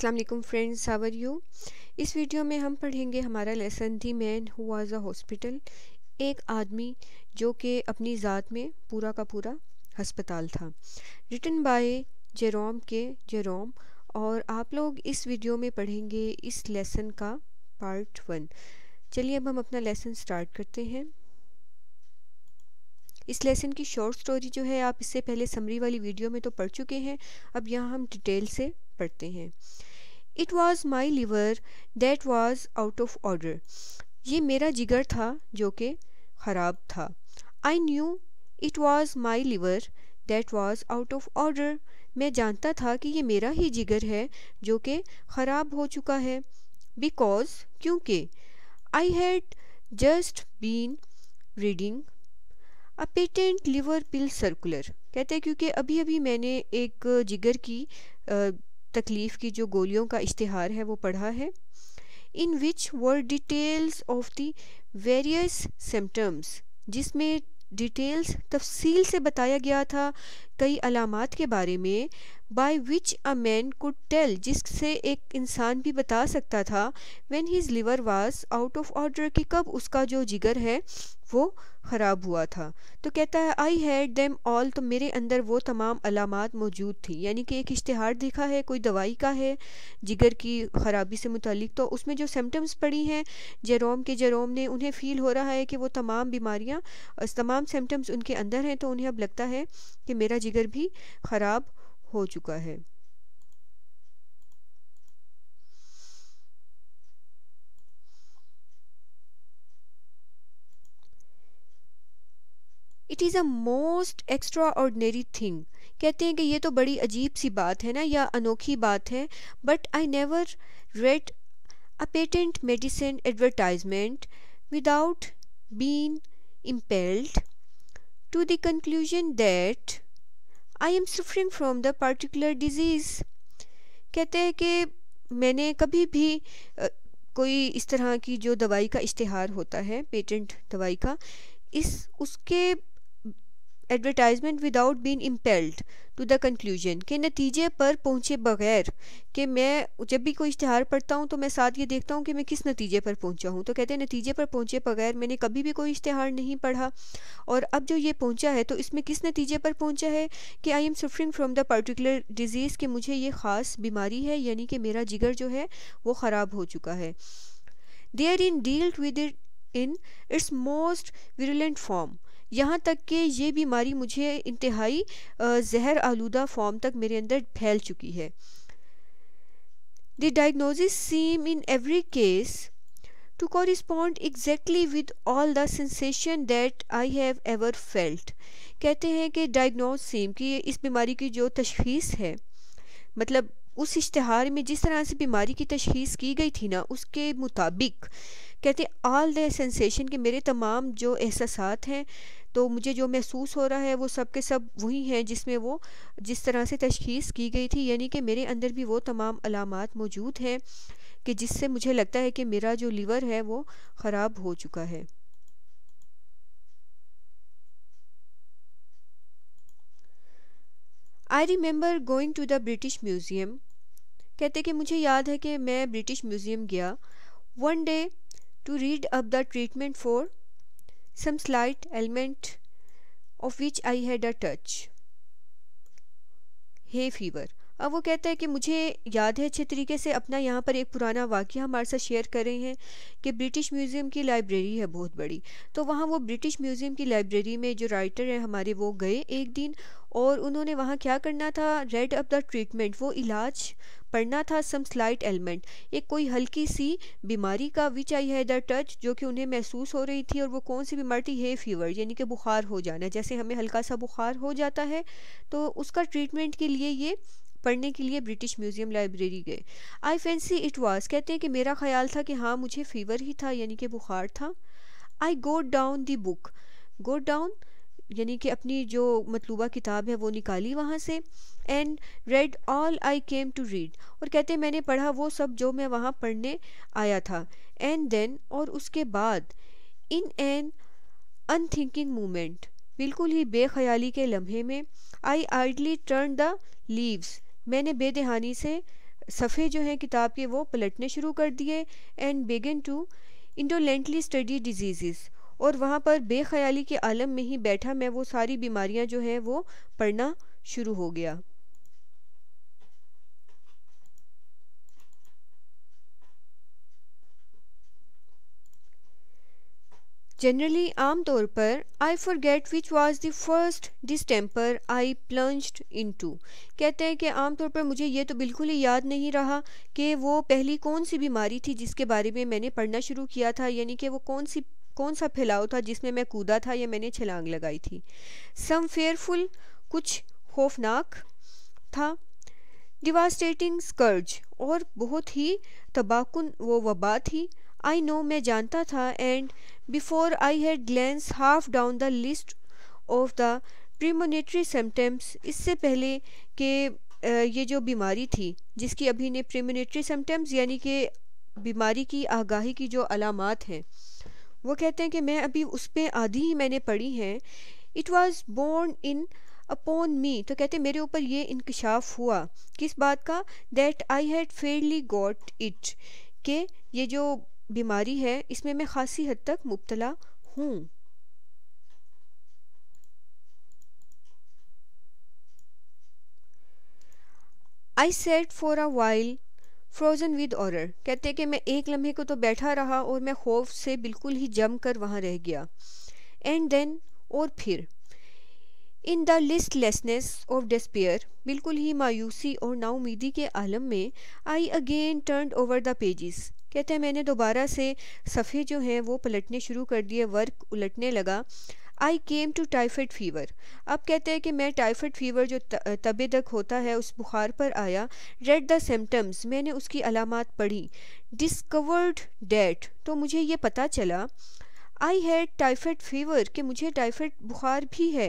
अस्सलाम वालेकुम friends are you इस वीडियो में हम पढ़ेंगे हमारा lesson the man who was a hospital एक आदमी जो कि अपनी ज़ात में पूरा का पूरा हस्पताल था written by Jerome K Jerome और आप लोग इस वीडियो में पढ़ेंगे इस लेसन का पार्ट वन चलिए अब हम अपना लेसन स्टार्ट करते हैं इस लेसन की शॉर्ट स्टोरी जो है आप इससे पहले समरी वाली वीडियो में तो पढ़ चुके हैं अब यहाँ हम डिटेल से पढ़ते हैं it was my liver that was out of order ये मेरा जिगर था जो कि ख़राब था I knew it was my liver that was out of order मैं जानता था कि ये मेरा ही जिगर है जो कि ख़राब हो चुका है बिकॉज क्योंकि I had just been reading a patent liver pill circular कहते हैं क्योंकि अभी अभी मैंने एक जिगर की तकलीफ़ की जो गोलियों का इश्तहार है वो पढ़ा है in which were details of the various symptoms जिसमें डिटेल्स तफसील से बताया गया था कई अलामत के बारे में by which a man could tell जिससे एक इंसान भी बता सकता था when his liver was out of order कि कब उसका जो जिगर है वो ख़राब हुआ था तो कहता है आई हैड देम ऑल तो मेरे अंदर वो तमाम अलामत मौजूद थी यानी कि एक इश्तहार देखा है कोई दवाई का है जिगर की ख़राबी से मुतलिक तो उसमें जो सिम्टम्स पड़ी हैं जेरोम के जेरोम ने उन्हें फ़ील हो रहा है कि वो तमाम बीमारियाँ तमाम सिम्टम्स उनके अंदर हैं तो उन्हें अब लगता है कि मेरा जिगर भी ख़राब हो चुका है it is a most extraordinary thing कहते हैं कि ये तो बड़ी अजीब सी बात है ना या अनोखी बात है but I never read a patent medicine advertisement without been impelled to the conclusion that I am suffering from the particular disease कहते हैं कि मैंने कभी भी आ, कोई इस तरह की जो दवाई का इश्तहार होता है पेटेंट दवाई का इस उसके advertisement without been impelled to the conclusion के नतीजे पर पहुँचे बगैर कि मैं जब भी कोई इश्तहार पढ़ता हूँ तो मैं साथ ये देखता हूँ कि मैं किस नतीजे पर पहुँचा हूँ तो कहते हैं नतीजे पर पहुँचे बगैर मैंने कभी भी कोई इश्तहार नहीं पढ़ा और अब जो ये पहुँचा है तो इसमें किस नतीजे पर पहुँचा है कि I am suffering from the particular disease कि मुझे ये ख़ास बीमारी है यानी कि मेरा जिगर जो है वो ख़राब हो चुका है therein dealt with it in its most virulent form यहाँ तक कि ये बीमारी मुझे इंतहाई जहर आलूदा फॉर्म तक मेरे अंदर फैल चुकी है the diagnosis seem in every case to correspond exactly with all the sensation that I have ever felt कहते हैं कि डायग्नोज सीम कि इस बीमारी की जो तशखीस है मतलब उस इश्तहार में जिस तरह से बीमारी की तशखीस की गई थी ना उसके मुताबिक कहते ऑल द सेंसेशन के मेरे तमाम जो एहसास हैं तो मुझे जो महसूस हो रहा है वो सब के सब वही हैं जिसमें वो जिस तरह से तशखीस की गई थी यानी कि मेरे अंदर भी वो तमाम अलामत मौजूद हैं कि जिससे मुझे लगता है कि मेरा जो लीवर है वो ख़राब हो चुका है I remember going to the British museum कहते कि मुझे याद है कि मैं ब्रिटिश म्यूज़ियम गया one day to read up the treatment for some slight ailment of which I had a touch. Hay fever. अब वो कहता है कि मुझे याद है अच्छे तरीके से अपना यहाँ पर एक पुराना वाक़ हमारे साथ शेयर कर रहे हैं कि ब्रिटिश म्यूज़ियम की लाइब्रेरी है बहुत बड़ी तो वहाँ वो ब्रिटिश म्यूज़ियम की लाइब्रेरी में जो राइटर हैं हमारे वो गए एक दिन और उन्होंने वहाँ क्या करना था रेड अप द ट्रीटमेंट वो इलाज पढ़ना था सम स्लाइट एलिमेंट एक कोई हल्की सी बीमारी का विच आई है द टच जो कि उन्हें महसूस हो रही थी और वो कौन सी बीमारी थी है फीवर यानी कि बुखार हो जाना जैसे हमें हल्का सा बुखार हो जाता है तो उसका ट्रीटमेंट के लिए ये पढ़ने के लिए ब्रिटिश म्यूजियम लाइब्रेरी गए आई फैंसी इट वॉज कहते हैं कि मेरा ख्याल था कि हाँ मुझे फीवर ही था यानी कि बुखार था I go down the book go down यानी कि अपनी जो मतलूबा किताब है वो निकाली वहाँ से and read all I came to read और कहते हैं मैंने पढ़ा वो सब जो मैं वहाँ पढ़ने आया था एंड देन और उसके बाद इन एन अनथिंकिंग मोमेंट बिल्कुल ही बेख्याली के लम्हे में I idly turn the leaves मैंने बेदहानी से सफ़े जो हैं किताब के वो पलटने शुरू कर दिए and begin to indolently study disease और वहाँ पर बेख्याली के आलम में ही बैठा मैं वो सारी बीमारियाँ जो हैं वो पढ़ना शुरू हो गया आम आमतौर पर I forget which was the first distemper I plunged into कहते हैं कि आमतौर पर मुझे ये तो बिल्कुल ही याद नहीं रहा कि वो पहली कौन सी बीमारी थी जिसके बारे में मैंने पढ़ना शुरू किया था यानी कि वो कौन सी कौन सा फैलाव था जिसमें मैं कूदा था या मैंने छलांग लगाई थी सम फेयरफुल कुछ खौफनाक था डिवास्टेटिंग स्कर्ज और बहुत ही तबाकुन वो वबा थी आई नो मैं जानता था and before I had glance half down the list of the premonitory symptoms इससे पहले कि ये जो बीमारी थी जिसकी अभी ने प्रीमोनेटरी सिम्टम्स यानी कि बीमारी की आगाही की जो अलामत हैं वो कहते हैं कि मैं अभी उस पर आधी ही मैंने पढ़ी हैं it was borne in upon me तो कहते मेरे ऊपर ये इंकशाफ हुआ किस बात का that I had fairly got it के ये जो बीमारी है इसमें मैं खासी हद तक मुबतला हूँ I set for a while frozen with order कहते हैं कि मैं एक लम्हे को तो बैठा रहा और मैं खौफ से बिल्कुल ही जम कर वहाँ रह गया एंड देन और फिर in the listlessness of despair बिल्कुल ही मायूसी और नाउमीदी के आलम में I again turn over the pages कहते हैं मैंने दोबारा से सफ़े जो हैं वो पलटने शुरू कर दिए वर्क उलटने लगा I came to typhoid fever अब कहते हैं कि मैं टाइफाइड फ़ीवर जो तबे तक होता है उस बुखार पर आया रेड द सिम्टम्स मैंने उसकी अलामत पढ़ी डिस्कवर्ड डेट तो मुझे ये पता चला आई हैड टाइफाइड फीवर कि मुझे टाइफाइड बुखार भी है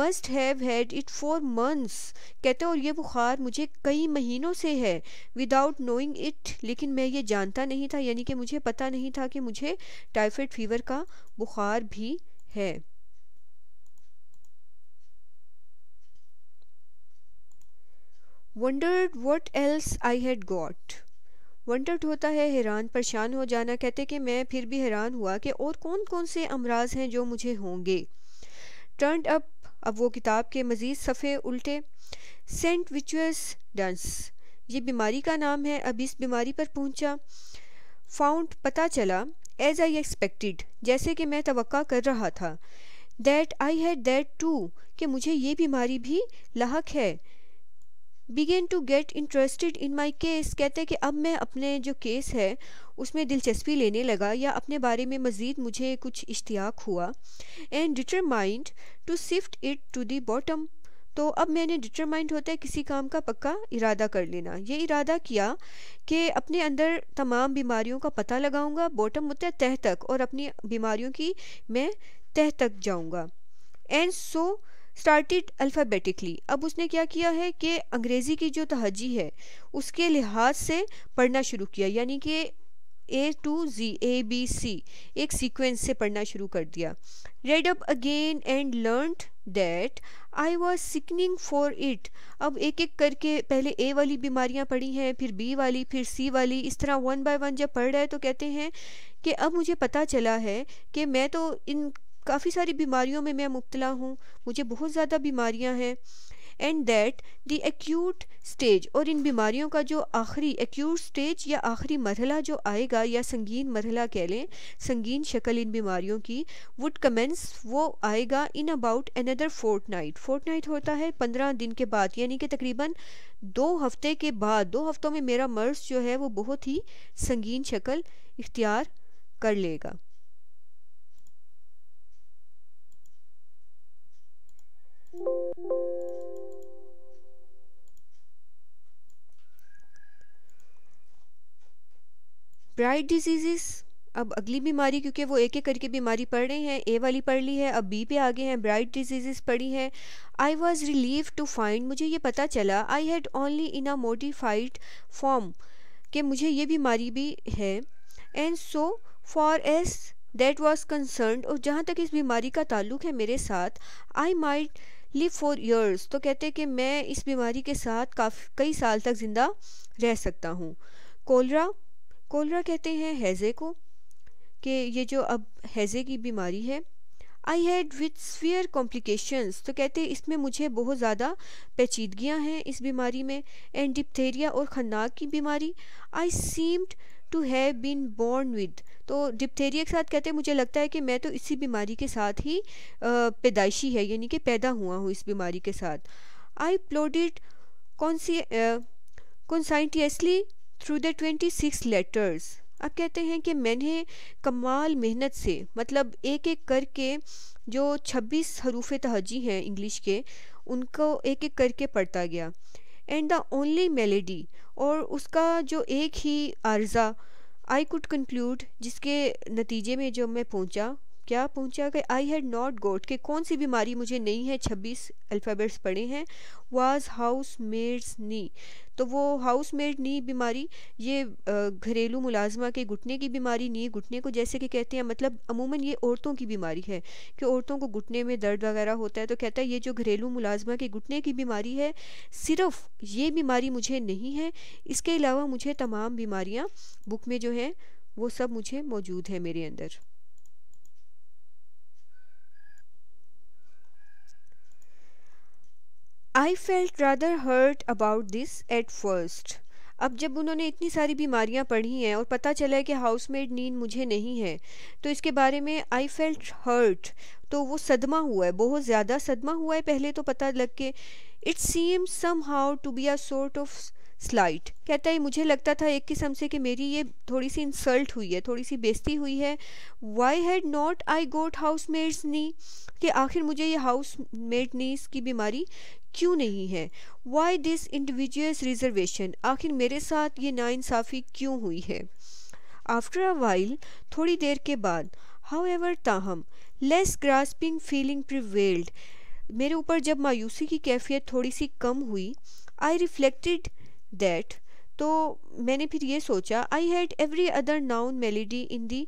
must have had it for months कहते और ये बुखार मुझे कई महीनों से है विदाउट नोइंग इट लेकिन मैं ये जानता नहीं था यानी कि मुझे पता नहीं था कि मुझे टाइफाइड फीवर का बुखार भी है wondered what else I had got. वंटर्ड होता है हैरान परेशान हो जाना कहते कि मैं फिर भी हैरान हुआ कि और कौन कौन से अमराज हैं जो मुझे होंगे टर्नड अप अब वो किताब के मज़ीद सफ़े उल्टे सेंट विचुअस डंस ये बीमारी का नाम है अब इस बीमारी पर पहुंचा फाउंड पता चला एज आई एक्सपेक्टेड जैसे कि मैं तो कर रहा था that I had that too कि मुझे ये बीमारी भी लाक है began to get interested in my case कहते हैं कि अब मैं अपने जो केस है उसमें दिलचस्पी लेने लगा या अपने बारे में मज़ीद मुझे कुछ इश्तियाक हुआ and determined to sift it to the bottom तो अब मैंने डिटरमाइंड होता है किसी काम का पक्का इरादा कर लेना ये इरादा किया कि अपने अंदर तमाम बीमारियों का पता लगाऊंगा बॉटम होता है तह तक और अपनी बीमारियों की मैं तह तक जाऊंगा and so so, started alphabetically अब उसने क्या किया है कि अंग्रेज़ी की जो तहजी है उसके लिहाज से पढ़ना शुरू किया यानी कि ए to ji A B C एक सीक्वेंस से पढ़ना शुरू कर दिया read up again and learn that I was sickening for it अब एक एक करके पहले ए वाली बीमारियाँ पढ़ी हैं फिर बी वाली फिर सी वाली इस तरह वन बाय वन जब पढ़ रहा है तो कहते हैं कि अब मुझे पता चला है कि मैं तो इन काफ़ी सारी बीमारियों में मैं मुबतला हूँ मुझे बहुत ज़्यादा बीमारियाँ हैं and that the acute stage और इन बीमारियों का जो आखिरी एक्यूट स्टेज या आखिरी मरहला जो आएगा या संगीन मरहला कह लें संगीन शक्ल इन बीमारियों की वुड कमेंस वो आएगा in about another fortnight fortnight होता है पंद्रह दिन के बाद यानी कि तकरीबन दो हफ्ते के बाद दो हफ्तों में मेरा मर्ज जो है वो बहुत ही संगीन शक्ल इख्तियार कर लेगा ब्राइट डिजीजेस अब अगली बीमारी क्योंकि वो एक एक करके बीमारी पढ़ रहे हैं ए वाली पढ़ ली है अब बी पे आ गए हैं ब्राइट डिजीज़ पढ़ी हैं I was relieve to find मुझे ये पता चला I had only in a modified form कि मुझे ये बीमारी भी है and so for as that was concern और जहाँ तक इस बीमारी का ताल्लुक है मेरे साथ I might live for years तो कहते हैं कि मैं इस बीमारी के साथ काफ़ी कई साल तक ज़िंदा रह सकता हूँ कोलरा कोलरा कहते हैं हैज़े को कि ये जो अब हैज़े की बीमारी है I had with severe complications तो कहते हैं इसमें मुझे बहुत ज़्यादा पेचीदगियाँ हैं इस बीमारी में एंड डिप्थेरिया और खन्नाक की बीमारी I seemed to have been born with तो डिप्थेरिया के साथ कहते हैं मुझे लगता है कि मैं तो इसी बीमारी के साथ ही पैदाइशी है यानी कि पैदा हुआ हूँ इस बीमारी के साथ I plodded consci conscientiously through the twenty six letters अब कहते हैं कि मैंने कमाल मेहनत से मतलब एक एक करके जो 26 हरूफ तहजी हैं इंग्लिश के उनको एक एक करके पढ़ता गया एंड द ओनली मेलेडी और उसका जो एक ही अर्ज़ा आई कुड कंक्लूड जिसके नतीजे में जब मैं पहुंचा क्या पहुंचा कि आई हैड नॉट गोट कि कौन सी बीमारी मुझे नहीं है 26 अल्फ़ाबेट्स पड़े हैं वाज हाउस मेड्स नी तो वो हाउस मेड नी बीमारी ये घरेलू मुलाजमा के घुटने की बीमारी नी घुटने को जैसे कि कहते हैं मतलब अमूमन ये औरतों की बीमारी है कि औरतों को घुटने में दर्द वगैरह होता है तो कहता है ये जो घरेलू मुलाजमा के घुटने की बीमारी है सिर्फ ये बीमारी मुझे नहीं है इसके अलावा मुझे तमाम बीमारियाँ बुक में जो हैं वो सब मुझे मौजूद है मेरे अंदर I felt rather hurt about this at first अब जब उन्होंने इतनी सारी बीमारियां पढ़ी हैं और पता चला है कि हाउसमेड नींद मुझे नहीं है तो इसके बारे में आई फेल्ट हर्ट तो वो सदमा हुआ है बहुत ज़्यादा सदमा हुआ है पहले तो पता लग के it seem somehow to be a sort of slight कहता है मुझे लगता था एक किस्म से कि मेरी ये थोड़ी सी इंसल्ट हुई है थोड़ी सी बेस्ती हुई है why had not I got housemaid's knee कि आखिर मुझे ये हाउस मेड नीस की बीमारी क्यों नहीं है वाई दिस इंडिविजुअस रिजर्वेशन आखिर मेरे साथ ये नाइंसाफ़ी क्यों हुई है आफ्टर अ वाइल थोड़ी देर के बाद हाउ एवर ताहम लेस ग्रास्पिंग फीलिंग प्रिवेल्ड मेरे ऊपर जब मायूसी की कैफियत थोड़ी सी कम हुई आई रिफ्लेक्टेड दैट तो मैंने फिर ये सोचा I had every other known malady in the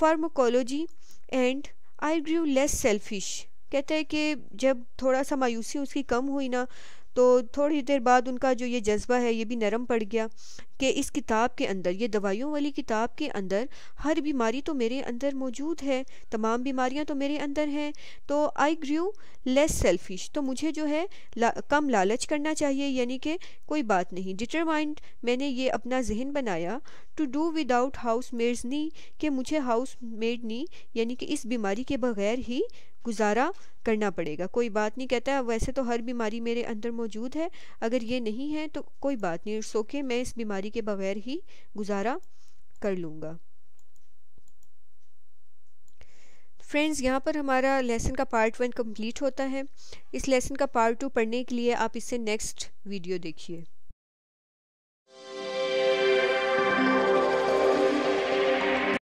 pharmacology and I grew less selfish कहते हैं कि जब थोड़ा सा मायूसी उसकी कम हुई ना तो थोड़ी देर बाद उनका जो ये जज्बा है ये भी नरम पड़ गया कि इस किताब के अंदर ये दवाइयों वाली किताब के अंदर हर बीमारी तो मेरे अंदर मौजूद है तमाम बीमारियां तो मेरे अंदर हैं तो आई ग्रू लेस सेल्फिश तो मुझे जो है ला, कम लालच करना चाहिए यानी कि कोई बात नहीं डिटरमाइंड मैंने ये अपना जहन बनाया to do without housemaid's knee कि मुझे हाउस मेड नी यानी कि इस बीमारी के बगैर ही गुजारा करना पड़ेगा कोई बात नहीं कहता है वैसे तो हर बीमारी मेरे अंदर मौजूद है अगर ये नहीं है तो कोई बात नहीं सोखे मैं इस बीमारी के बगैर ही गुजारा कर लूँगा फ्रेंड्स यहाँ पर हमारा लेसन का पार्ट वन कंप्लीट होता है इस लेसन का पार्ट टू पढ़ने के लिए आप इससे नेक्स्ट वीडियो देखिए